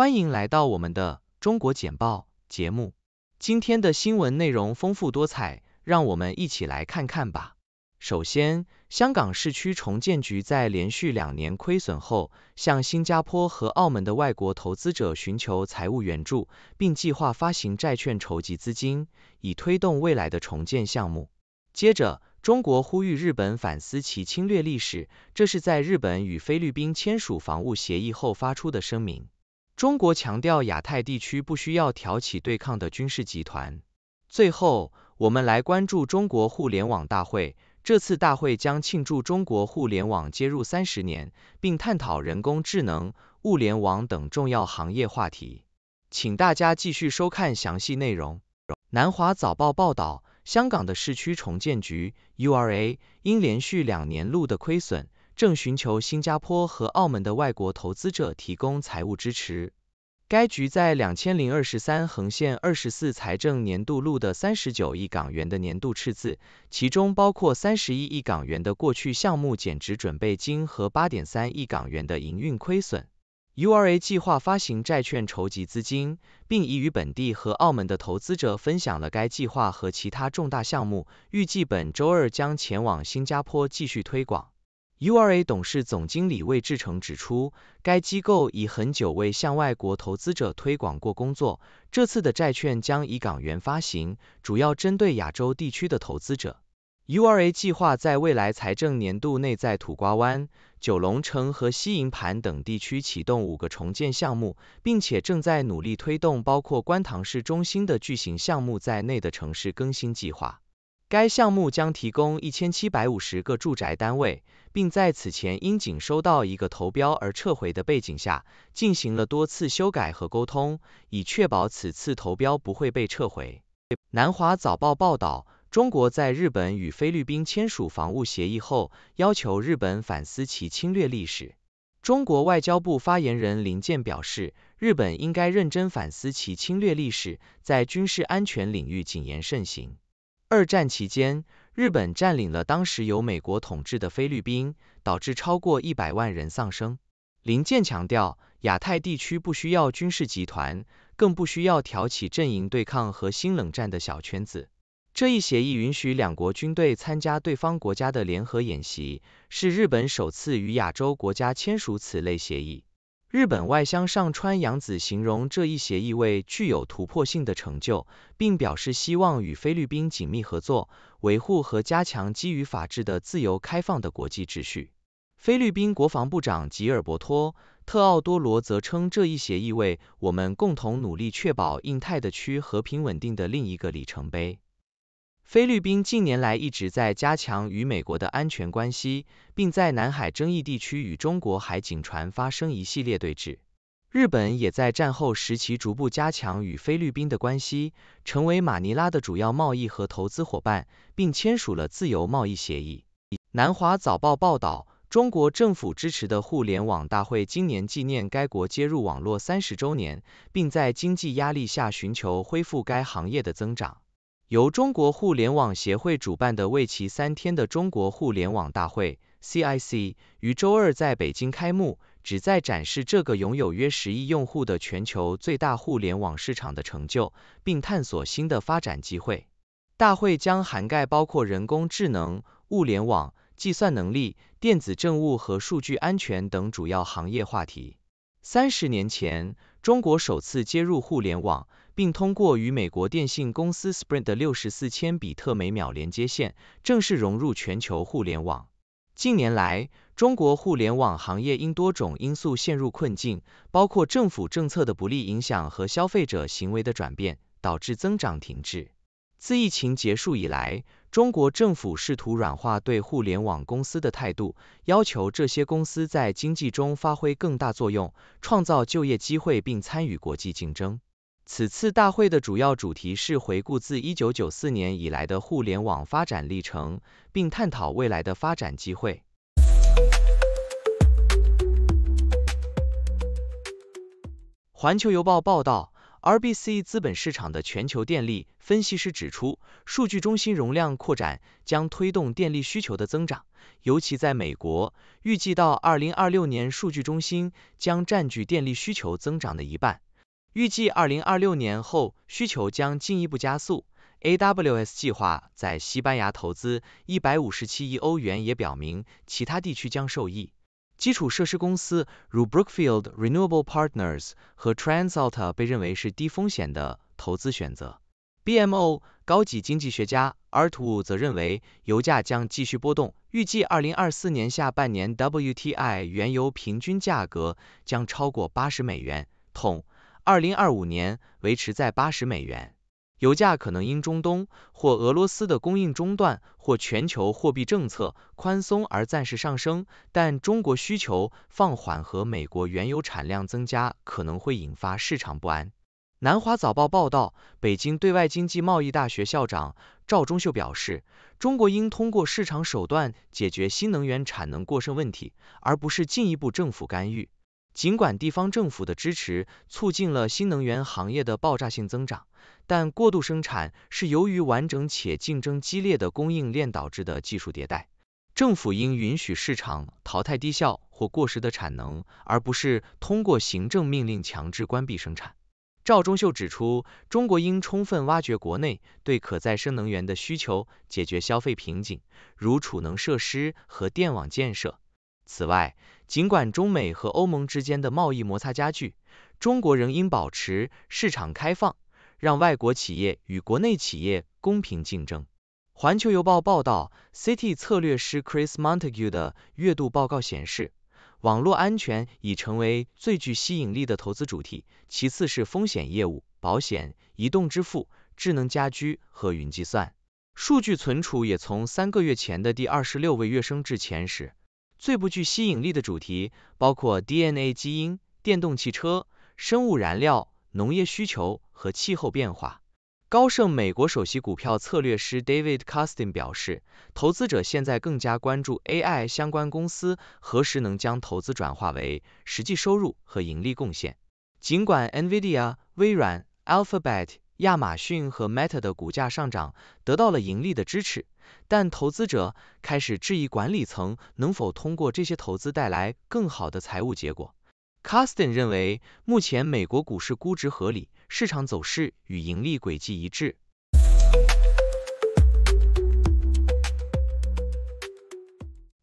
欢迎来到我们的中国简报节目。今天的新闻内容丰富多彩，让我们一起来看看吧。首先，香港市区重建局在连续两年亏损后，向新加坡和澳门的外国投资者寻求财务援助，并计划发行债券筹集资金，以推动未来的重建项目。接着，中国呼吁日本反思其侵略历史，这是在日本与菲律宾签署防务协议后发出的声明。中国强调亚太地区不需要挑起对抗的军事集团。最后，我们来关注中国互联网大会。这次大会将庆祝中国互联网接入三十年，并探讨人工智能、物联网等重要行业话题。请大家继续收看详细内容。南华早报报道，香港的市区重建局 （URA） 因连续两年录的亏损，正寻求新加坡和澳门的外国投资者提供财务支持。该局在两千零二十三横线二十四财政年度录得三十九亿港元的年度赤字，其中包括三十一亿港元的过去项目减值准备金和八点三亿港元的营运亏损。URA 计划发行债券筹集资金，并已与本地和澳门的投资者分享了该计划和其他重大项目，预计本周二将前往新加坡继续推广。URA 董事总经理魏志成指出，该机构已很久未向外国投资者推广过工作。这次的债券将以港元发行，主要针对亚洲地区的投资者。URA 计划在未来财政年度内在土瓜湾、九龙城和西营盘等地区启动五个重建项目，并且正在努力推动包括观塘市中心的巨型项目在内的城市更新计划。该项目将提供一千七百五十个住宅单位，并在此前因仅收到一个投标而撤回的背景下，进行了多次修改和沟通，以确保此次投标不会被撤回。南华早报报道，中国在日本与菲律宾签署防务协议后，要求日本反思其侵略历史。中国外交部发言人林健表示，日本应该认真反思其侵略历史，在军事安全领域谨言慎行。二战期间，日本占领了当时由美国统治的菲律宾，导致超过一百万人丧生。林健强调，亚太地区不需要军事集团，更不需要挑起阵营对抗和新冷战的小圈子。这一协议允许两国军队参加对方国家的联合演习，是日本首次与亚洲国家签署此类协议。日本外相上川洋子形容这一协议为具有突破性的成就，并表示希望与菲律宾紧密合作，维护和加强基于法治的自由开放的国际秩序。菲律宾国防部长吉尔伯托·特奥多罗则称这一协议为我们共同努力确保印太的区和平稳定的另一个里程碑。菲律宾近年来一直在加强与美国的安全关系，并在南海争议地区与中国海警船发生一系列对峙。日本也在战后时期逐步加强与菲律宾的关系，成为马尼拉的主要贸易和投资伙伴，并签署了自由贸易协议。南华早报报道，中国政府支持的互联网大会今年纪念该国接入网络三十周年，并在经济压力下寻求恢复该行业的增长。由中国互联网协会主办的为期三天的中国互联网大会 （CIC） 于周二在北京开幕，旨在展示这个拥有约十亿用户的全球最大互联网市场的成就，并探索新的发展机会。大会将涵盖包括人工智能、物联网、计算能力、电子政务和数据安全等主要行业话题。三十年前，中国首次接入互联网。并通过与美国电信公司 Sprint 的六十四千比特每秒连接线，正式融入全球互联网。近年来，中国互联网行业因多种因素陷入困境，包括政府政策的不利影响和消费者行为的转变，导致增长停滞。自疫情结束以来，中国政府试图软化对互联网公司的态度，要求这些公司在经济中发挥更大作用，创造就业机会，并参与国际竞争。此次大会的主要主题是回顾自一九九四年以来的互联网发展历程，并探讨未来的发展机会。环球邮报报道，RBC 资本市场的全球电力分析师指出，数据中心容量扩展将推动电力需求的增长，尤其在美国，预计到二零二六年，数据中心将占据电力需求增长的一半。预计2026年后需求将进一步加速。AWS 计划在西班牙投资157亿欧元，也表明其他地区将受益。基础设施公司如 Brookfield Renewable Partners 和 Transalta 被认为是低风险的投资选择。BMO 高级经济学家 Artu w 则认为，油价将继续波动，预计2024年下半年 WTI 原油平均价格将超过80美元桶。二零二五年维持在八十美元，油价可能因中东或俄罗斯的供应中断或全球货币政策宽松而暂时上升，但中国需求放缓和美国原油产量增加可能会引发市场不安。南华早报报道，北京对外经济贸易大学校长赵忠秀表示，中国应通过市场手段解决新能源产能过剩问题，而不是进一步政府干预。尽管地方政府的支持促进了新能源行业的爆炸性增长，但过度生产是由于完整且竞争激烈的供应链导致的技术迭代。政府应允许市场淘汰低效或过时的产能，而不是通过行政命令强制关闭生产。赵忠秀指出，中国应充分挖掘国内对可再生能源的需求，解决消费瓶颈，如储能设施和电网建设。此外，尽管中美和欧盟之间的贸易摩擦加剧，中国仍应保持市场开放，让外国企业与国内企业公平竞争。环球邮报报道，CT 策略师 Chris Montague 的月度报告显示，网络安全已成为最具吸引力的投资主题，其次是风险业务、保险、移动支付、智能家居和云计算。数据存储也从三个月前的第二十六位跃升至前十。最不具吸引力的主题包括 DNA 基因、电动汽车、生物燃料、农业需求和气候变化。高盛美国首席股票策略师 David c u s t i n 表示，投资者现在更加关注 AI 相关公司何时能将投资转化为实际收入和盈利贡献。尽管 NVIDIA、微软、Alphabet、亚马逊和 Meta 的股价上涨得到了盈利的支持。但投资者开始质疑管理层能否通过这些投资带来更好的财务结果。c a s t e n 认为，目前美国股市估值合理，市场走势与盈利轨迹一致。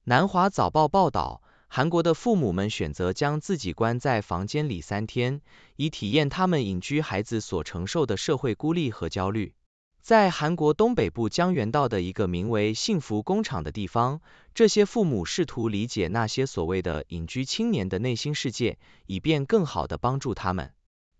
南华早报报道，韩国的父母们选择将自己关在房间里三天，以体验他们隐居孩子所承受的社会孤立和焦虑。在韩国东北部江原道的一个名为“幸福工厂”的地方，这些父母试图理解那些所谓的隐居青年的内心世界，以便更好地帮助他们。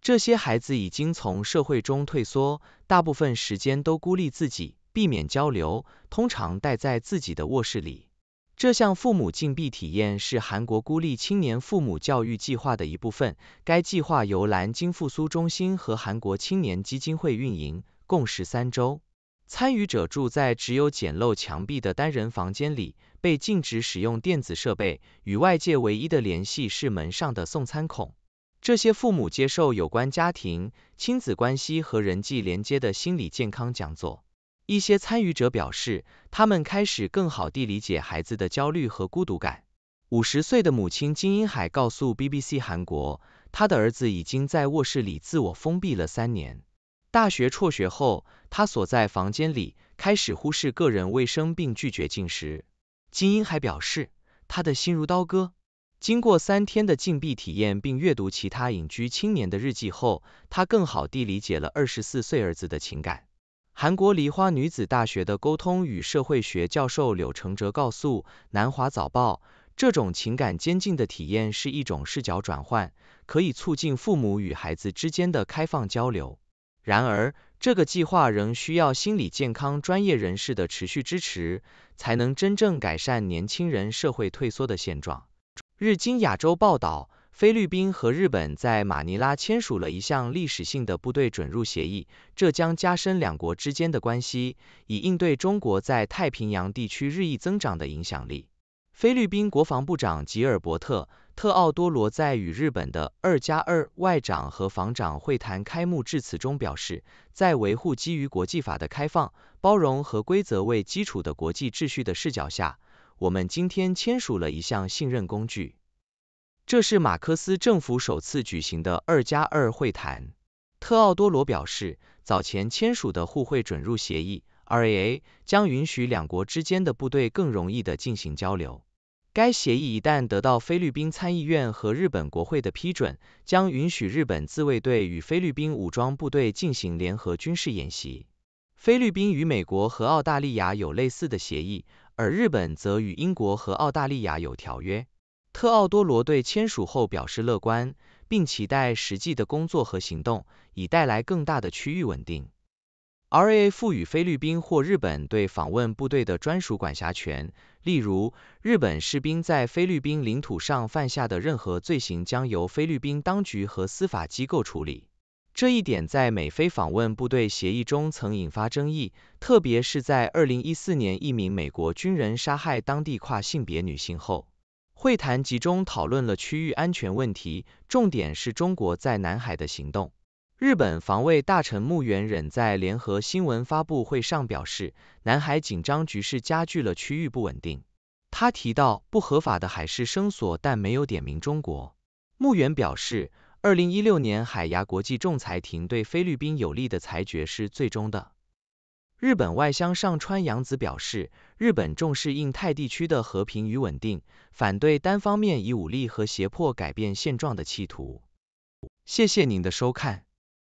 这些孩子已经从社会中退缩，大部分时间都孤立自己，避免交流，通常待在自己的卧室里。这项父母禁闭体验是韩国孤立青年父母教育计划的一部分，该计划由蓝鲸复苏中心和韩国青年基金会运营。共十三周，参与者住在只有简陋墙壁的单人房间里，被禁止使用电子设备，与外界唯一的联系是门上的送餐孔。这些父母接受有关家庭、亲子关系和人际连接的心理健康讲座。一些参与者表示，他们开始更好地理解孩子的焦虑和孤独感。五十岁的母亲金英海告诉 BBC 韩国，他的儿子已经在卧室里自我封闭了三年。大学辍学后，他所在房间里，开始忽视个人卫生并拒绝进食。金英还表示，他的心如刀割。经过三天的禁闭体验，并阅读其他隐居青年的日记后，他更好地理解了二十四岁儿子的情感。韩国梨花女子大学的沟通与社会学教授柳承哲告诉《南华早报》，这种情感监禁的体验是一种视角转换，可以促进父母与孩子之间的开放交流。然而，这个计划仍需要心理健康专业人士的持续支持，才能真正改善年轻人社会退缩的现状。日经亚洲报道，菲律宾和日本在马尼拉签署了一项历史性的部队准入协议，这将加深两国之间的关系，以应对中国在太平洋地区日益增长的影响力。菲律宾国防部长吉尔伯特。特奥多罗在与日本的二加二外长和防长会谈开幕致辞中表示，在维护基于国际法的开放、包容和规则为基础的国际秩序的视角下，我们今天签署了一项信任工具。这是马克思政府首次举行的二加二会谈。特奥多罗表示，早前签署的互惠准入协议 （RAA） 将允许两国之间的部队更容易地进行交流。该协议一旦得到菲律宾参议院和日本国会的批准，将允许日本自卫队与菲律宾武装部队进行联合军事演习。菲律宾与美国和澳大利亚有类似的协议，而日本则与英国和澳大利亚有条约。特奥多罗对签署后表示乐观，并期待实际的工作和行动，以带来更大的区域稳定。R.A. 赋予菲律宾或日本对访问部队的专属管辖权，例如，日本士兵在菲律宾领土上犯下的任何罪行将由菲律宾当局和司法机构处理。这一点在美菲访问部队协议中曾引发争议，特别是在2014年一名美国军人杀害当地跨性别女性后。会谈集中讨论了区域安全问题，重点是中国在南海的行动。日本防卫大臣牧原忍在联合新闻发布会上表示，南海紧张局势加剧了区域不稳定。他提到不合法的海事声索，但没有点名中国。牧原表示，二零一六年海牙国际仲裁庭对菲律宾有利的裁决是最终的。日本外相上川洋子表示，日本重视印太地区的和平与稳定，反对单方面以武力和胁迫改变现状的企图。谢谢您的收看。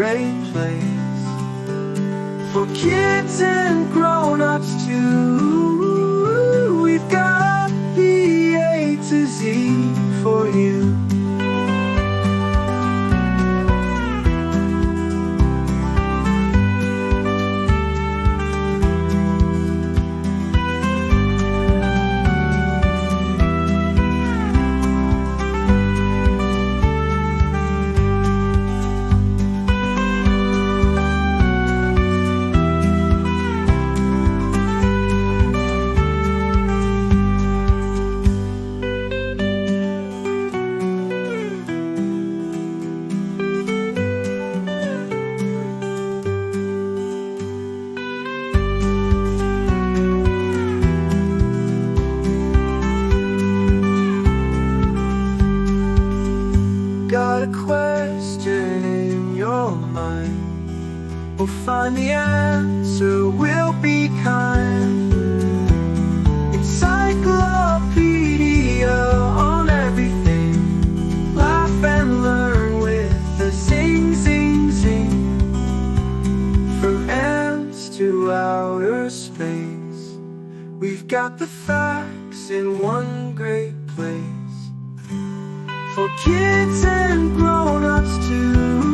great place for kids and grown-ups too. mind We'll find the answer, we'll be kind Encyclopedia on everything Laugh and learn with the zing, zing, zing From ants to outer space We've got the facts in one great place for kids and grown-ups too